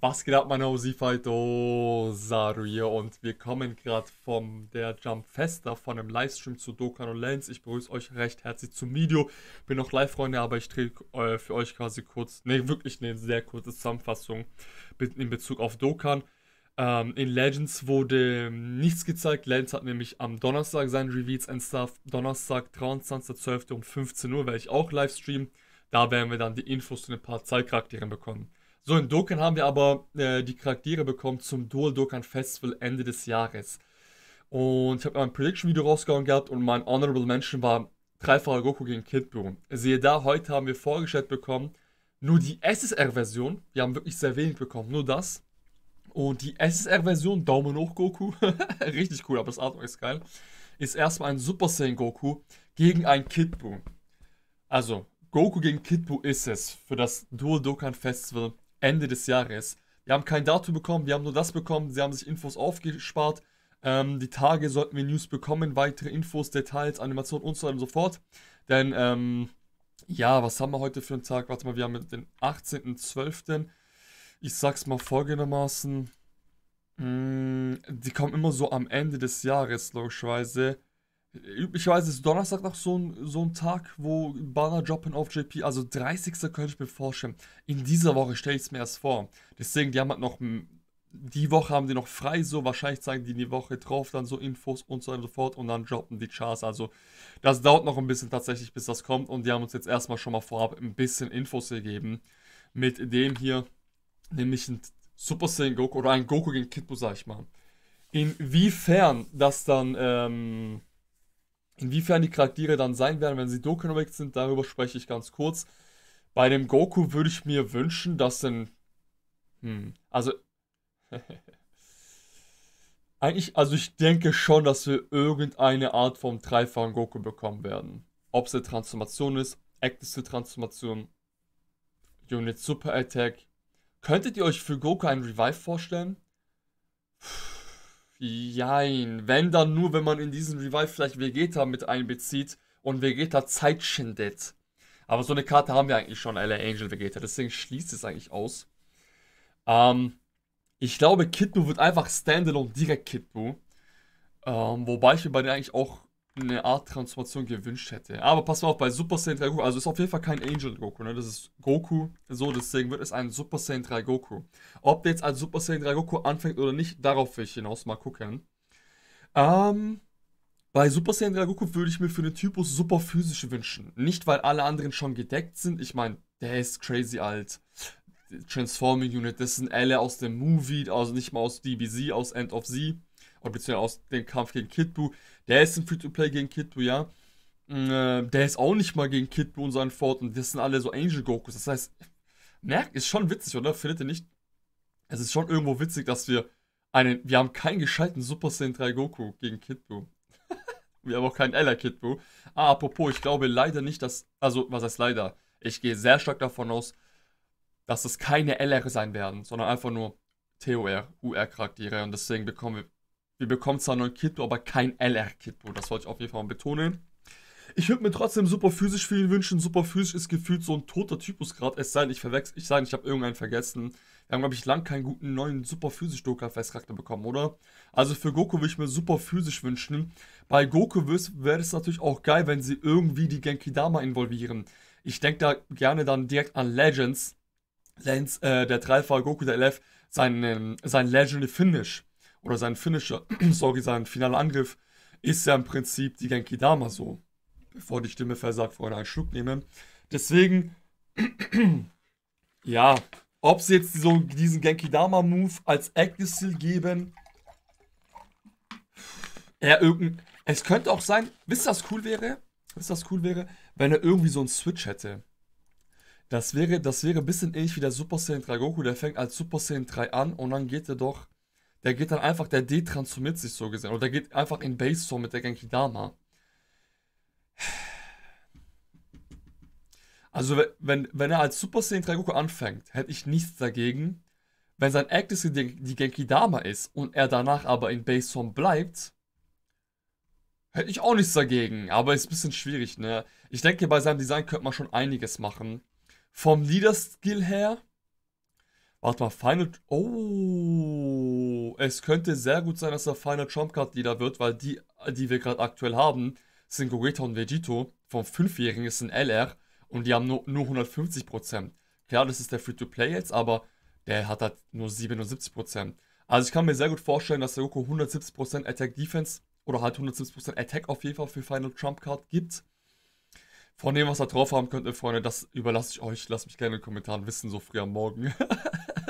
Was geht ab, meine Hosifaito? Saru hier und wir kommen gerade vom der Jump Festa, von einem Livestream zu Dokkan und Lens. Ich begrüße euch recht herzlich zum Video. Bin noch live, Freunde, aber ich drehe äh, für euch quasi kurz, ne, wirklich eine sehr kurze Zusammenfassung in Bezug auf Dokkan. Ähm, in Legends wurde nichts gezeigt. Lens hat nämlich am Donnerstag seinen Reveals and Stuff. Donnerstag, 23.12. um 15 Uhr werde ich auch live Da werden wir dann die Infos zu den paar Zeitcharakteren bekommen. So, in Dokkan haben wir aber äh, die Charaktere bekommen zum Dual Dokkan Festival Ende des Jahres. Und ich habe ein Prediction-Video rausgehauen gehabt und mein Honorable Mention war dreifacher Goku gegen Kid Buu. Siehe da, heute haben wir vorgestellt bekommen, nur die SSR-Version, wir haben wirklich sehr wenig bekommen, nur das. Und die SSR-Version, Daumen hoch Goku, richtig cool, aber das Artwork ist geil, ist erstmal ein Super Saiyan Goku gegen ein Kid Buu. Also, Goku gegen Kid Buu ist es für das Dual Dokkan Festival Ende des Jahres. Wir haben kein Datum bekommen, wir haben nur das bekommen, sie haben sich Infos aufgespart. Ähm, die Tage sollten wir News bekommen, weitere Infos, Details, Animationen und so weiter und so fort. Denn, ähm, ja, was haben wir heute für einen Tag? Warte mal, wir haben den 18.12. Ich sag's mal folgendermaßen. Mh, mm, die kommen immer so am Ende des Jahres, logischerweise üblicherweise ist Donnerstag noch so ein, so ein Tag, wo Banner droppen auf JP. Also 30. könnte ich mir vorstellen. In dieser Woche stelle ich es mir erst vor. Deswegen, die haben halt noch. Die Woche haben die noch frei, so wahrscheinlich zeigen die in die Woche drauf dann so Infos und so weiter und so fort und dann droppen die Charts. Also, das dauert noch ein bisschen tatsächlich, bis das kommt und die haben uns jetzt erstmal schon mal vorab ein bisschen Infos gegeben. Mit dem hier, nämlich ein Super Saiyan Goku oder ein Goku gegen Kid Buu, sag ich mal. Inwiefern das dann, ähm, Inwiefern die Charaktere dann sein werden, wenn sie Dokonomic sind, darüber spreche ich ganz kurz. Bei dem Goku würde ich mir wünschen, dass ein. Hm, also. Eigentlich, also ich denke schon, dass wir irgendeine Art vom dreifachen Goku bekommen werden. Ob es eine Transformation ist, Active Transformation, Unit Super Attack. Könntet ihr euch für Goku einen Revive vorstellen? Puh. Jein. Wenn dann nur, wenn man in diesen Revive vielleicht Vegeta mit einbezieht und Vegeta Zeit schindet. Aber so eine Karte haben wir eigentlich schon, LA Angel Vegeta. Deswegen schließt es eigentlich aus. Ähm, ich glaube, Kid wird einfach Standalone direkt Kid Ähm, wobei ich mir bei denen eigentlich auch eine Art Transformation gewünscht hätte. Aber pass mal auf, bei Super Saiyan 3 Goku, also ist auf jeden Fall kein Angel Goku, ne? Das ist Goku, so, deswegen wird es ein Super Saiyan 3 Goku. Ob der jetzt als Super Saiyan 3 Goku anfängt oder nicht, darauf will ich hinaus mal gucken. Ähm, bei Super Saiyan 3 Goku würde ich mir für den Typus Super Physische wünschen. Nicht, weil alle anderen schon gedeckt sind, ich meine, der ist crazy alt. Transforming Unit, das sind alle aus dem Movie, also nicht mal aus DBZ, aus End of Z oder beziehungsweise aus dem Kampf gegen Kidbu. Der ist ein Free-to-Play gegen Kidbu, ja. Mm, äh, der ist auch nicht mal gegen Kidbu und seinen Fort und das sind alle so Angel Gokus. Das heißt, merkt, ist schon witzig, oder? Findet ihr nicht? Es ist schon irgendwo witzig, dass wir einen, wir haben keinen gescheiten Super Saiyan 3 Goku gegen Kidbu. wir haben auch keinen Ella Kidbu. Ah, apropos, ich glaube leider nicht, dass, also, was heißt leider? Ich gehe sehr stark davon aus, dass es keine LR sein werden, sondern einfach nur TOR, UR-Charaktere. Und deswegen bekommen wir wir bekommen zwar einen neuen Kippo, aber kein LR-Kippo. Das wollte ich auf jeden Fall mal betonen. Ich würde mir trotzdem super physisch für ihn wünschen. Super physisch ist gefühlt so ein toter Typus gerade. Es sei denn, ich verwechsel, ich sage, ich habe irgendeinen vergessen. Wir haben, glaube ich, lang keinen guten neuen super physisch doka charakter bekommen, oder? Also für Goku würde ich mir super physisch wünschen. Bei Goku wäre es natürlich auch geil, wenn sie irgendwie die Genki-Dama involvieren. Ich denke da gerne dann direkt an Legends. Lens, äh, der Dreifach Goku der LF, seinen, sein Legendary Finish oder sein Finisher, sorry, sein finaler Angriff, ist ja im Prinzip die Genki Dama so. Bevor die Stimme versagt, vorher einen Schluck nehmen. Deswegen, ja, ob sie jetzt so diesen Genki Dama Move als Agnestil geben, er irgendein, es könnte auch sein, wisst ihr, was cool wäre? Wisst ihr, was cool wäre? Wenn er irgendwie so einen Switch hätte. Das wäre, das wäre ein bisschen ähnlich wie der Super Saiyan 3 Goku, der fängt als Super Saiyan 3 an und dann geht er doch der geht dann einfach, der detransformiert sich so gesehen. Oder der geht einfach in Base mit der Genki Dama. Also wenn, wenn er als Super Saiyan 3 Goku anfängt, hätte ich nichts dagegen. Wenn sein Actus die, Genki Dama ist und er danach aber in Base bleibt, hätte ich auch nichts dagegen. Aber ist ein bisschen schwierig, ne? Ich denke, bei seinem Design könnte man schon einiges machen. Vom Leader Skill her, Warte mal, Final... Oh, es könnte sehr gut sein, dass der Final Trump Card Leader wird, weil die, die wir gerade aktuell haben, sind Gogeta und Vegito. Vom 5-Jährigen ist ein LR und die haben nur, nur 150%. Klar, das ist der Free-to-Play jetzt, aber der hat halt nur 77%. Also ich kann mir sehr gut vorstellen, dass der Goku 170% Attack Defense oder halt 170% Attack auf jeden Fall für Final Trump Card gibt. Von dem, was ihr drauf haben könnt, Freunde, das überlasse ich euch. Lasst mich gerne in den Kommentaren wissen, so früh am Morgen.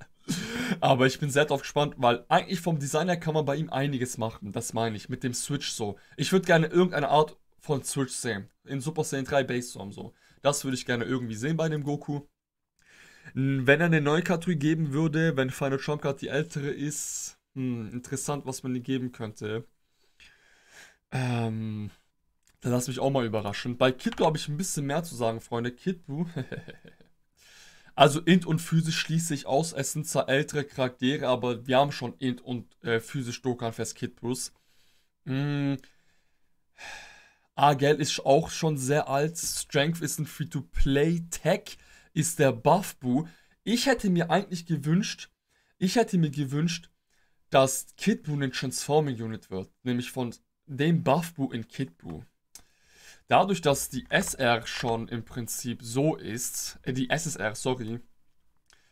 Aber ich bin sehr drauf gespannt, weil eigentlich vom Designer kann man bei ihm einiges machen. Das meine ich mit dem Switch so. Ich würde gerne irgendeine Art von Switch sehen. In Super Saiyan 3 Base Storm so. Das würde ich gerne irgendwie sehen bei dem Goku. Hm, wenn er eine neue Kategorie geben würde, wenn Final Trump Card die ältere ist, hm, interessant, was man ihm geben könnte. Ähm, dann lass mich auch mal überraschen. Bei Kidbu habe ich ein bisschen mehr zu sagen, Freunde. Kidbu. also Int und Physisch schließe ich aus. Es sind zwar ältere Charaktere, aber wir haben schon Int und äh, Physisch Dokanfest Kidbus. Mm. Argel ist auch schon sehr alt. Strength ist ein Free-to-Play-Tech. Ist der buff Buffbu. Ich hätte mir eigentlich gewünscht, ich hätte mir gewünscht, dass Kidbu eine Transforming Unit wird. Nämlich von dem buff Buffbu in Kidbu dadurch, dass die SR schon im Prinzip so ist, äh, die SSR, sorry,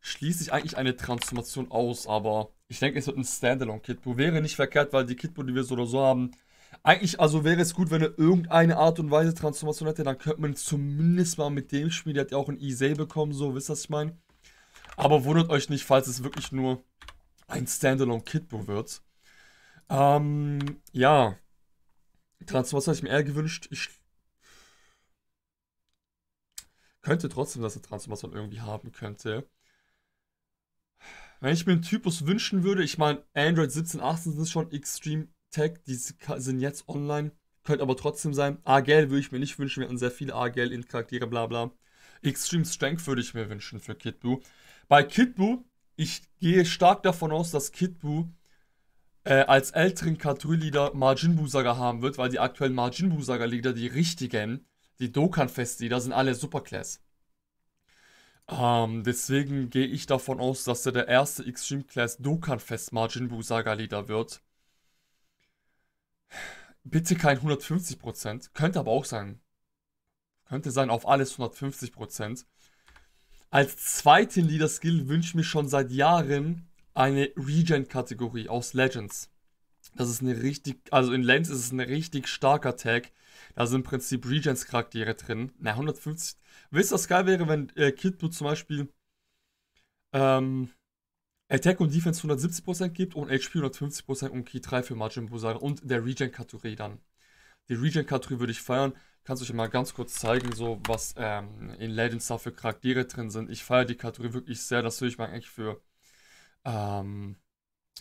schließe ich eigentlich eine Transformation aus, aber ich denke, es wird ein Standalone-Kitbo. Wäre nicht verkehrt, weil die Kitbo, die wir so oder so haben, eigentlich also wäre es gut, wenn er irgendeine Art und Weise Transformation hätte, dann könnte man zumindest mal mit dem Spiel, der hat ja auch ein Isay bekommen, so, wisst ihr, was ich meine? Aber wundert euch nicht, falls es wirklich nur ein Standalone-Kitbo wird. Ähm, ja. Transformation hätte ich mir eher gewünscht. Ich könnte trotzdem, dass er Transformation irgendwie haben könnte. Wenn ich mir einen Typus wünschen würde, ich meine, Android 17, 18 sind schon Extreme Tech, die sind jetzt online, könnte aber trotzdem sein. AGL würde ich mir nicht wünschen, wir hatten sehr viele AGL-In-Charaktere, bla bla. Extreme Strength würde ich mir wünschen für Kid Buu. Bei Kid Buu, ich gehe stark davon aus, dass Kid Buu äh, als älteren Katrü-Leader Majin Buu Saga haben wird, weil die aktuellen Majin Buu Saga-Leader, die richtigen, die dokan festi da sind alle Superclass. Ähm, deswegen gehe ich davon aus, dass er der erste Extreme Class dokan fest Margin Saga Leader wird. Bitte kein 150%, könnte aber auch sein. Könnte sein, auf alles 150%. Als zweiten Leader Skill wünsche ich mir schon seit Jahren eine Regen-Kategorie aus Legends. Das ist eine richtig, also in Lens ist es ein richtig starker Tag da sind im Prinzip Regents-Charaktere drin. Na, 150. Wisst ihr, was geil wäre, wenn äh, Kid zum Beispiel ähm, Attack und Defense 170% gibt und HP 150% und Key 3 für Majin Buu und der Regen-Kategorie dann. Die Regen-Kategorie würde ich feiern. Kannst du euch mal ganz kurz zeigen, so was ähm, in Legends da für Charaktere drin sind. Ich feiere die Kategorie wirklich sehr. Das würde ich mal eigentlich für ähm,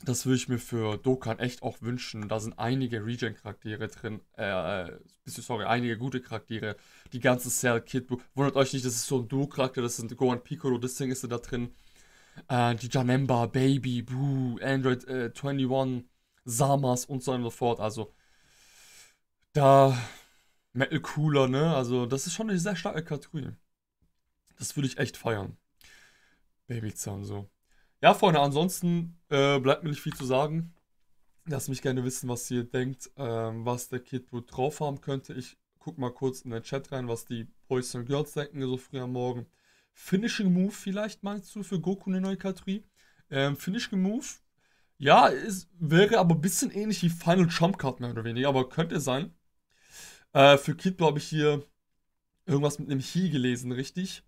das würde ich mir für Dokkan echt auch wünschen. Da sind einige Regen-Charaktere drin. Äh, äh sorry, einige gute Charaktere. Die ganze Cell Kid. Wundert euch nicht, das ist so ein Duo-Charakter. Das sind Gohan Piccolo, das Ding ist da drin. Äh, die Janemba, Baby, Boo, Android äh, 21, Samas und so weiter und so fort. Also, da. Metal Cooler, ne? Also, das ist schon eine sehr starke Kategorie. Das würde ich echt feiern. baby Babyzahn so. Ja, Freunde, ansonsten äh, bleibt mir nicht viel zu sagen. Lasst mich gerne wissen, was ihr denkt, ähm, was der Kid Brut drauf haben könnte. Ich guck mal kurz in den Chat rein, was die Boys und Girls denken so früh am Morgen. Finishing Move vielleicht meinst du für Goku eine neue Kategorie? Ähm, Finishing Move, ja, es wäre aber ein bisschen ähnlich wie Final Jump Card mehr oder weniger, aber könnte sein. Äh, für Kid habe ich hier irgendwas mit einem He gelesen, richtig?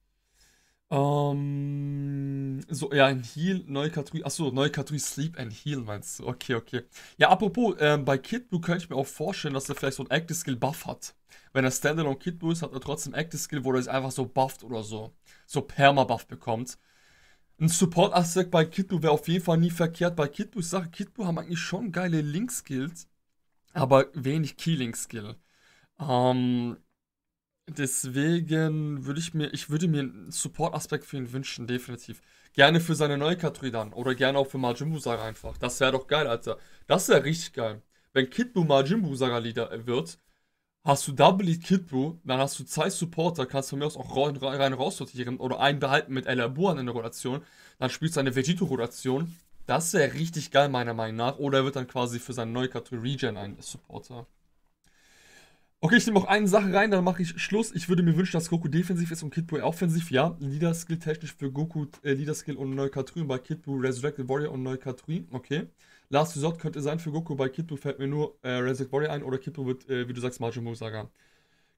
Ähm, so, ja, ein Heal, neue Kategorie. Achso, neue Kategorie Sleep and Heal meinst du. Okay, okay. Ja, apropos, ähm, bei Kid könnte ich mir auch vorstellen, dass er vielleicht so ein Active Skill Buff hat. Wenn er Standalone Kid ist, hat er trotzdem Active Skill, wo er es einfach so bufft oder so. So Perma-Buff bekommt. Ein Support-Aspekt bei Kid wäre auf jeden Fall nie verkehrt. Bei Kid ich sage, Kid haben eigentlich schon geile Link-Skills, aber wenig Key-Link-Skill. Ähm, Deswegen würde ich mir, ich würde mir einen Support-Aspekt für ihn wünschen, definitiv. Gerne für seine neue Kategorie dann. Oder gerne auch für Majin Buu Saga einfach. Das wäre doch geil, Alter. Das wäre richtig geil. Wenn Kid Buu Majin Buu Saga Leader äh, wird, hast du Double Lead Kid Buu, dann hast du zwei Supporter, kannst du mir aus auch rein, rein raus sortieren oder einen behalten mit Buu an der Rotation. Dann spielst du eine Vegito-Rotation. Das wäre richtig geil, meiner Meinung nach. Oder er wird dann quasi für seine neue Kategorie Regen ein Supporter. Okay, ich nehme auch eine Sache rein, dann mache ich Schluss. Ich würde mir wünschen, dass Goku defensiv ist und Kid Buu offensiv. Ja, Leader-Skill technisch für Goku, äh, Leader-Skill und Neukatrin. Bei Kid Buu Resurrected Warrior und Neukatrin. Okay. Last Resort könnte sein für Goku. Bei Kid Buu fällt mir nur äh, Resurrected Warrior ein oder Kid Buu wird, äh, wie du sagst, Majin Buu Saga.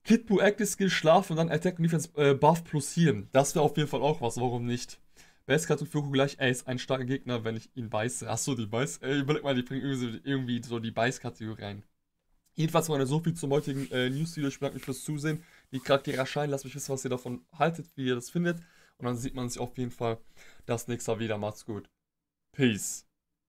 Kid Buu Active Skill Schlaf und dann Attack und Defense äh, Buff plus Healen. Das wäre auf jeden Fall auch was, warum nicht? Best Katrin für Goku gleich, Er ist ein starker Gegner, wenn ich ihn beiße. Achso, die Beiß. Ey, äh, überleg mal, die bringen irgendwie so die Beiß-Kategorie rein. Jedenfalls meine so viel zum heutigen äh, News-Video. Ich bedanke mich fürs Zusehen. Die Charaktere erscheinen. Lasst mich wissen, was ihr davon haltet, wie ihr das findet. Und dann sieht man sich auf jeden Fall das nächste Mal wieder. Macht's gut. Peace.